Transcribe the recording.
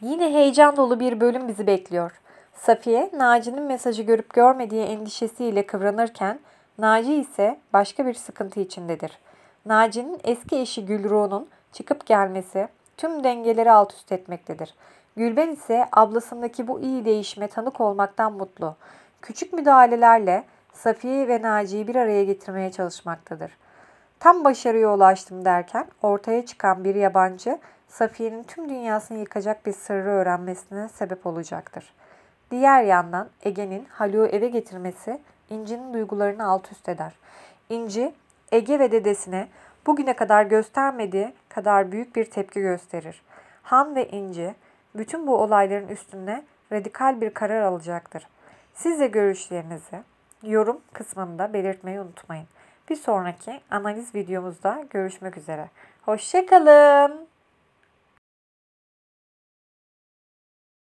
Yine heyecan dolu bir bölüm bizi bekliyor. Safiye, Naci'nin mesajı görüp görmediği endişesiyle kıvranırken, Naci ise başka bir sıkıntı içindedir. Naci'nin eski eşi Gülruğ'un çıkıp gelmesi tüm dengeleri alt üst etmektedir. Gülben ise ablasındaki bu iyi değişime tanık olmaktan mutlu. Küçük müdahalelerle Safiye ve Naci'yi bir araya getirmeye çalışmaktadır. Tam başarıya ulaştım derken ortaya çıkan bir yabancı Safiye'nin tüm dünyasını yıkacak bir sırrı öğrenmesine sebep olacaktır. Diğer yandan Ege'nin Haluk'u eve getirmesi İnci'nin duygularını alt üst eder. İnci, Ege ve dedesine bugüne kadar göstermediği kadar büyük bir tepki gösterir. Han ve İnci bütün bu olayların üstüne radikal bir karar alacaktır. Siz de görüşlerinizi yorum kısmında belirtmeyi unutmayın. Bir sonraki analiz videomuzda görüşmek üzere. Hoşçakalın.